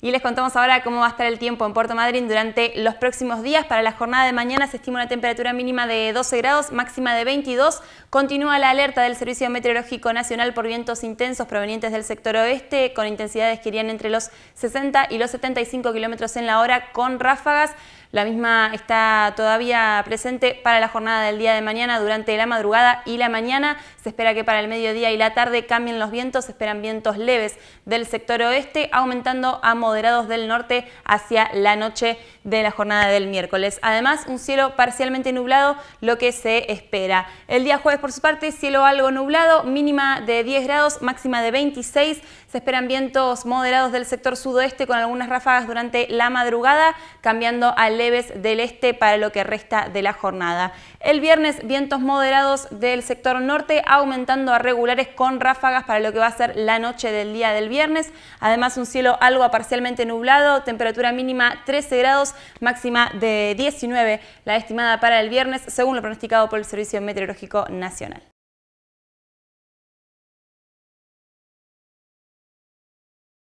Y les contamos ahora cómo va a estar el tiempo en Puerto Madryn durante los próximos días. Para la jornada de mañana se estima una temperatura mínima de 12 grados, máxima de 22. Continúa la alerta del Servicio Meteorológico Nacional por vientos intensos provenientes del sector oeste, con intensidades que irían entre los 60 y los 75 kilómetros en la hora, con ráfagas. La misma está todavía presente para la jornada del día de mañana durante la madrugada y la mañana. Se espera que para el mediodía y la tarde cambien los vientos, se esperan vientos leves del sector oeste, aumentando a moderados del norte hacia la noche de la jornada del miércoles. Además, un cielo parcialmente nublado, lo que se espera. El día jueves, por su parte, cielo algo nublado, mínima de 10 grados, máxima de 26. Se esperan vientos moderados del sector sudoeste con algunas ráfagas durante la madrugada, cambiando al leves del este para lo que resta de la jornada. El viernes, vientos moderados del sector norte, aumentando a regulares con ráfagas para lo que va a ser la noche del día del viernes. Además, un cielo algo parcialmente nublado, temperatura mínima 13 grados, máxima de 19, la estimada para el viernes, según lo pronosticado por el Servicio Meteorológico Nacional.